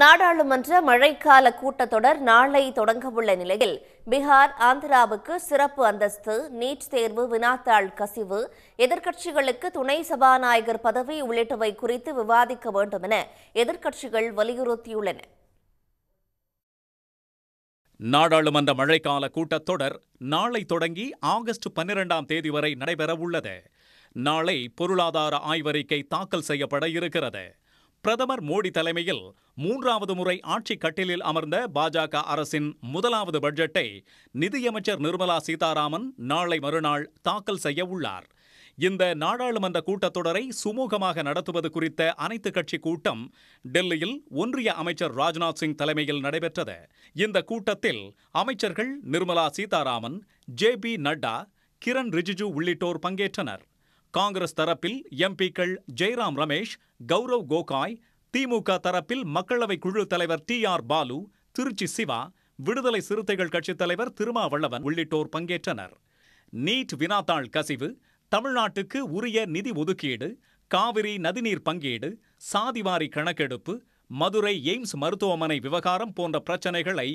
நாடாளுமன்ற மழைக்கால கூட்டத்தொடர் நாளை தொடங்கவுள்ள நிலையில் பீகார் ஆந்திராவுக்கு சிறப்பு அந்தஸ்து நீட் தேர்வு வினாத்தாள் கசிவு எதிர்க்கட்சிகளுக்கு துணை சபாநாயகர் பதவி உள்ளிட்டவை குறித்து விவாதிக்க வேண்டும் என எதிர்க்கட்சிகள் வலியுறுத்தியுள்ளன நாடாளுமன்ற மழைக்கால கூட்டத்தொடர் நாளை தொடங்கி ஆகஸ்ட் பன்னிரெண்டாம் தேதி வரை நடைபெறவுள்ளது நாளை பொருளாதார ஆய்வறிக்கை தாக்கல் செய்யப்பட இருக்கிறது பிரதமர் மோடி தலைமையில் மூன்றாவது முறை ஆட்சி கட்டிலில் அமர்ந்த பாஜக அரசின் முதலாவது பட்ஜெட்டை நிதியமைச்சர் நிர்மலா சீதாராமன் நாளை மறுநாள் தாக்கல் செய்ய உள்ளார் இந்த நாடாளுமன்ற கூட்டத்தொடரை சுமூகமாக நடத்துவது குறித்த அனைத்துக் கட்சி கூட்டம் டெல்லியில் ஒன்றிய அமைச்சர் ராஜ்நாத் சிங் தலைமையில் நடைபெற்றது இந்த கூட்டத்தில் அமைச்சர்கள் நிர்மலா சீதாராமன் ஜே பி நட்டா கிரண் ரிஜிஜு உள்ளிட்டோர் பங்கேற்றனர் காங்கிரஸ் தரப்பில் எம்பிக்கள் ஜெய்ராம் ரமேஷ் கௌரவ் கோகாய் திமுக தரப்பில் மக்களவை குழு தலைவர் டி ஆர் பாலு திருச்சி சிவா விடுதலை சிறுத்தைகள் கட்சித் தலைவர் திருமாவளவன் உள்ளிட்டோர் பங்கேற்றனர் நீட் வினாத்தாள் கசிவு தமிழ்நாட்டுக்கு உரிய நிதி ஒதுக்கீடு காவிரி நதிநீர் பங்கீடு சாதிவாரி கணக்கெடுப்பு மதுரை எய்ம்ஸ் மருத்துவமனை விவகாரம் போன்ற பிரச்சினைகளை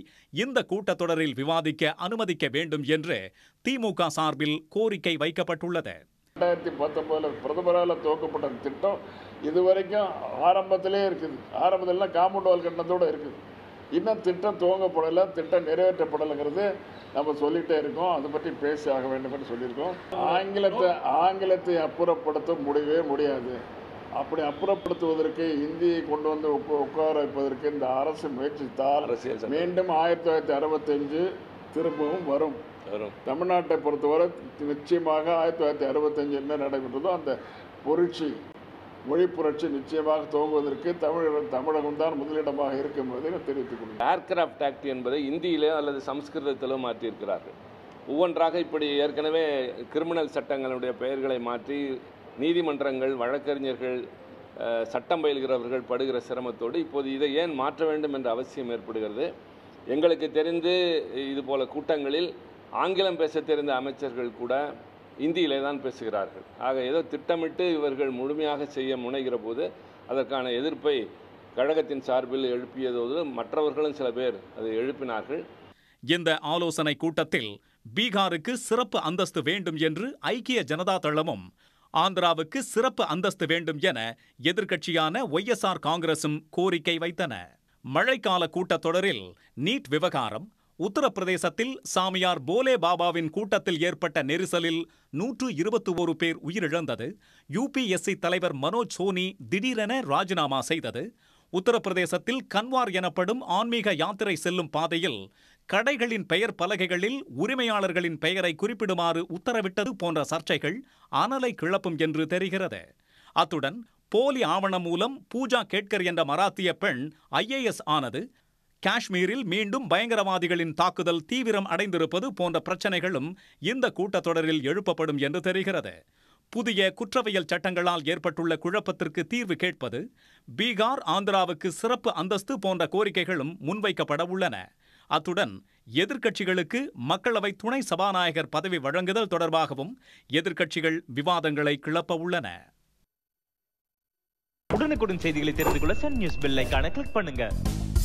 இந்த கூட்டத்தொடரில் விவாதிக்க அனுமதிக்க வேண்டும் என்று திமுக சார்பில் கோரிக்கை வைக்கப்பட்டுள்ளது ரெண்டாயிரத்தி பத்தொம்போதில் பிரதமரால் துவக்கப்பட்ட திட்டம் இது வரைக்கும் ஆரம்பத்திலே இருக்குது ஆரம்பத்திலாம் காம்பவுண்ட் வால் கட்டணத்தோடு இருக்குது இன்னும் திட்டம் துவங்கப்படலை திட்டம் நிறைவேற்றப்படலைங்கிறது நம்ம சொல்லிகிட்டே இருக்கோம் அதை பற்றி பேசி ஆக வேண்டும் என்று சொல்லியிருக்கோம் ஆங்கிலத்தை ஆங்கிலத்தை அப்புறப்படுத்த முடியவே முடியாது அப்படி அப்புறப்படுத்துவதற்கு இந்தியை கொண்டு வந்து உட்கார வைப்பதற்கு இந்த அரசு முயற்சித்தால் மீண்டும் ஆயிரத்தி தொள்ளாயிரத்தி அறுபத்தஞ்சு திரும்பவும் வரும் தமிழ்நாட்டை பொறுத்தவரை நிச்சயமாக ஆயிரத்தி தொள்ளாயிரத்தி அறுபத்தஞ்சு என்ன நடைபெற்றதோ அந்த புரட்சி மொழி புரட்சி நிச்சயமாக துவங்குவதற்கு தமிழகம் தமிழகம் தான் முதலிடமாக இருக்கும் என்பதை தெரிவித்துக் கொள்கிறேன் ஏர்கிராப்ட் ஆக்ட் என்பதை இந்தியிலே அல்லது சம்ஸ்கிருதத்திலோ மாற்றியிருக்கிறார்கள் ஒவ்வொன்றாக இப்படி ஏற்கனவே கிரிமினல் சட்டங்களுடைய பெயர்களை மாற்றி நீதிமன்றங்கள் வழக்கறிஞர்கள் சட்டம் பயில்கிறவர்கள் படுகிற சிரமத்தோடு இப்போது இதை ஏன் மாற்ற வேண்டும் என்ற அவசியம் ஏற்படுகிறது எங்களுக்கு தெரிந்து இதுபோல கூட்டங்களில் ஆங்கிலம் பேச தெரிந்த அமைச்சர்கள் கூட இந்தியிலே தான் பேசுகிறார்கள் ஆக ஏதோ திட்டமிட்டு இவர்கள் முழுமையாக செய்ய முனைகிற போது அதற்கான எதிர்ப்பை கழகத்தின் சார்பில் எழுப்பியதோடு மற்றவர்களும் சில பேர் அதை எழுப்பினார்கள் இந்த ஆலோசனை கூட்டத்தில் பீகாருக்கு சிறப்பு அந்தஸ்து வேண்டும் என்று ஐக்கிய ஜனதா தளமும் ஆந்திராவுக்கு சிறப்பு அந்தஸ்து வேண்டும் என எதிர்க்கட்சியான ஒய்எஸ்ஆர் காங்கிரசும் கோரிக்கை வைத்தன மழைக்கால கூட்டத்தொடரில் நீட் விவகாரம் உத்தரப்பிரதேசத்தில் சாமியார் போலே பாபாவின் கூட்டத்தில் ஏற்பட்ட நெரிசலில் நூற்று இருபத்தி ஒரு பேர் உயிரிழந்தது யுபிஎஸ்சி தலைவர் மனோஜ் சோனி திடீரென ராஜினாமா செய்தது உத்தரப்பிரதேசத்தில் கன்வார் எனப்படும் ஆன்மீக யாத்திரை செல்லும் பாதையில் கடைகளின் பெயர் பலகைகளில் உரிமையாளர்களின் பெயரை குறிப்பிடுமாறு உத்தரவிட்டது போன்ற சர்ச்சைகள் அனலை கிளப்பும் என்று தெரிகிறது அத்துடன் போலி ஆவணம் மூலம் பூஜா கேட்கர் என்ற மராத்திய பெண் ஐஏஎஸ் ஆனது காஷ்மீரில் மீண்டும் பயங்கரவாதிகளின் தாக்குதல் தீவிரம் அடைந்திருப்பது போன்ற பிரச்சினைகளும் இந்த கூட்டத்தொடரில் எழுப்பப்படும் என்று தெரிகிறது புதிய குற்றவியல் சட்டங்களால் ஏற்பட்டுள்ள குழப்பத்திற்கு தீர்வு கேட்பது பீகார் ஆந்திராவுக்கு சிறப்பு அந்தஸ்து போன்ற கோரிக்கைகளும் முன்வைக்கப்பட உள்ளன அத்துடன் எதிர்க்கட்சிகளுக்கு மக்களவை துணை சபாநாயகர் பதவி வழங்குதல் தொடர்பாகவும் எதிர்க்கட்சிகள் விவாதங்களை கிளப்ப உள்ளன உடனுக்குடன் செய்திகளை தெரிந்து கொள்ள சன் நியூஸ் பில்லைக்கான கிளிக் பண்ணுங்க